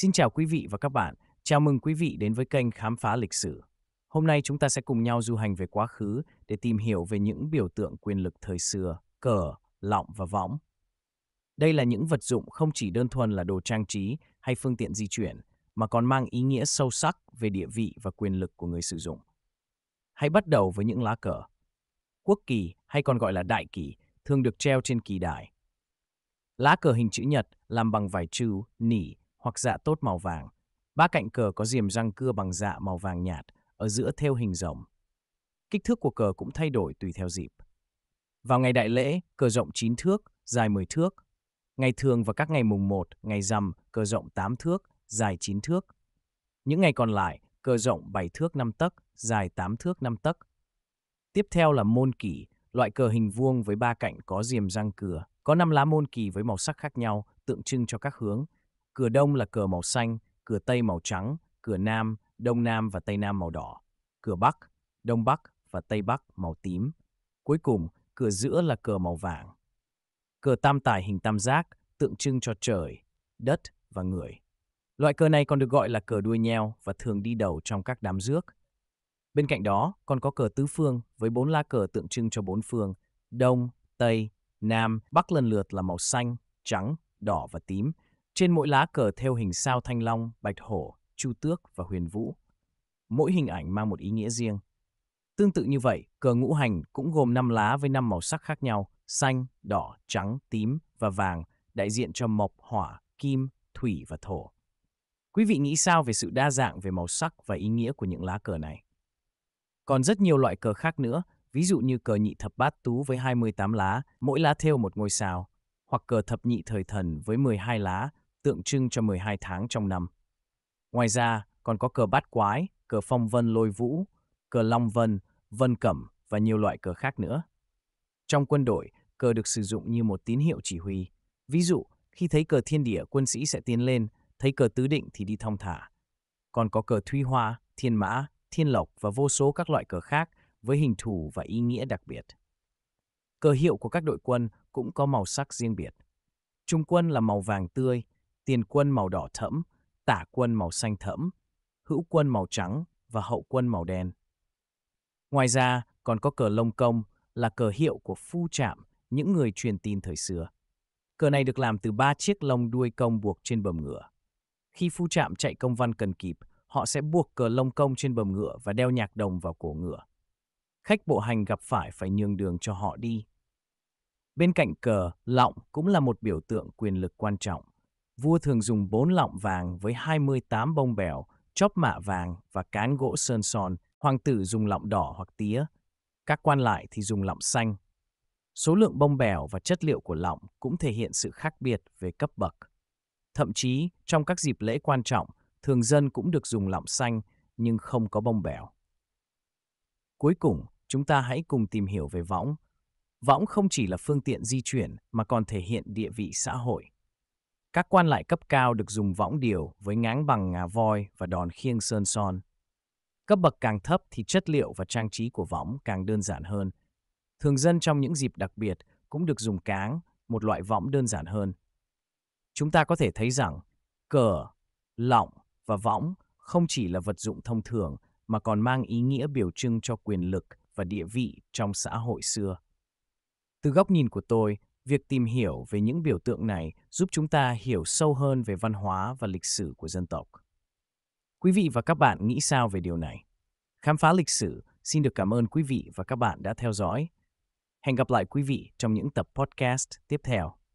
Xin chào quý vị và các bạn. Chào mừng quý vị đến với kênh Khám phá lịch sử. Hôm nay chúng ta sẽ cùng nhau du hành về quá khứ để tìm hiểu về những biểu tượng quyền lực thời xưa, cờ, lọng và võng. Đây là những vật dụng không chỉ đơn thuần là đồ trang trí hay phương tiện di chuyển, mà còn mang ý nghĩa sâu sắc về địa vị và quyền lực của người sử dụng. Hãy bắt đầu với những lá cờ. Quốc kỳ hay còn gọi là đại kỳ thường được treo trên kỳ đài. Lá cờ hình chữ nhật làm bằng vải trừu, nỉ hoặc dạ tốt màu vàng. Ba cạnh cờ có diềm răng cưa bằng dạ màu vàng nhạt, ở giữa theo hình rồng. Kích thước của cờ cũng thay đổi tùy theo dịp. Vào ngày đại lễ, cờ rộng 9 thước, dài 10 thước. Ngày thường và các ngày mùng 1, ngày rằm, cờ rộng 8 thước, dài 9 thước. Những ngày còn lại, cờ rộng 7 thước 5 tấc, dài 8 thước 5 tấc. Tiếp theo là môn kỷ, loại cờ hình vuông với ba cạnh có diềm răng cửa, có năm lá môn kỳ với màu sắc khác nhau, tượng trưng cho các hướng, Cửa đông là cửa màu xanh, cửa tây màu trắng, cửa nam, đông nam và tây nam màu đỏ. Cửa bắc, đông bắc và tây bắc màu tím. Cuối cùng, cửa giữa là cửa màu vàng. Cửa tam tài hình tam giác, tượng trưng cho trời, đất và người. Loại cờ này còn được gọi là cờ đuôi nheo và thường đi đầu trong các đám rước. Bên cạnh đó, còn có cờ tứ phương với bốn lá cờ tượng trưng cho bốn phương, đông, tây, nam, bắc lần lượt là màu xanh, trắng, đỏ và tím, trên mỗi lá cờ theo hình sao thanh long, bạch hổ, chu tước và huyền vũ. Mỗi hình ảnh mang một ý nghĩa riêng. Tương tự như vậy, cờ ngũ hành cũng gồm 5 lá với 5 màu sắc khác nhau, xanh, đỏ, trắng, tím và vàng, đại diện cho mộc, hỏa, kim, thủy và thổ. Quý vị nghĩ sao về sự đa dạng về màu sắc và ý nghĩa của những lá cờ này? Còn rất nhiều loại cờ khác nữa, ví dụ như cờ nhị thập bát tú với 28 lá, mỗi lá theo một ngôi sao, hoặc cờ thập nhị thời thần với 12 lá, tượng trưng cho 12 tháng trong năm. Ngoài ra, còn có cờ bát quái, cờ phong vân lôi vũ, cờ long vân, vân cẩm và nhiều loại cờ khác nữa. Trong quân đội, cờ được sử dụng như một tín hiệu chỉ huy. Ví dụ, khi thấy cờ thiên địa, quân sĩ sẽ tiến lên, thấy cờ tứ định thì đi thong thả. Còn có cờ thuy hoa, thiên mã, thiên lộc và vô số các loại cờ khác với hình thù và ý nghĩa đặc biệt. Cờ hiệu của các đội quân cũng có màu sắc riêng biệt. Trung quân là màu vàng tươi, tiền quân màu đỏ thẫm, tả quân màu xanh thẫm, hữu quân màu trắng và hậu quân màu đen. Ngoài ra, còn có cờ lông công là cờ hiệu của phu trạm, những người truyền tin thời xưa. Cờ này được làm từ ba chiếc lông đuôi công buộc trên bờm ngựa. Khi phu trạm chạy công văn cần kịp, họ sẽ buộc cờ lông công trên bờm ngựa và đeo nhạc đồng vào cổ ngựa. Khách bộ hành gặp phải phải nhường đường cho họ đi. Bên cạnh cờ, lọng cũng là một biểu tượng quyền lực quan trọng vua thường dùng bốn lọng vàng với 28 bông bèo, chóp mạ vàng và cán gỗ sơn son, hoàng tử dùng lọng đỏ hoặc tía, các quan lại thì dùng lọng xanh. Số lượng bông bèo và chất liệu của lọng cũng thể hiện sự khác biệt về cấp bậc. Thậm chí, trong các dịp lễ quan trọng, thường dân cũng được dùng lọng xanh nhưng không có bông bèo. Cuối cùng, chúng ta hãy cùng tìm hiểu về võng. Võng không chỉ là phương tiện di chuyển mà còn thể hiện địa vị xã hội. Các quan lại cấp cao được dùng võng điều với ngáng bằng ngà voi và đòn khiêng sơn son. Cấp bậc càng thấp thì chất liệu và trang trí của võng càng đơn giản hơn. Thường dân trong những dịp đặc biệt cũng được dùng cáng, một loại võng đơn giản hơn. Chúng ta có thể thấy rằng cờ, lọng và võng không chỉ là vật dụng thông thường mà còn mang ý nghĩa biểu trưng cho quyền lực và địa vị trong xã hội xưa. Từ góc nhìn của tôi, Việc tìm hiểu về những biểu tượng này giúp chúng ta hiểu sâu hơn về văn hóa và lịch sử của dân tộc. Quý vị và các bạn nghĩ sao về điều này? Khám phá lịch sử xin được cảm ơn quý vị và các bạn đã theo dõi. Hẹn gặp lại quý vị trong những tập podcast tiếp theo.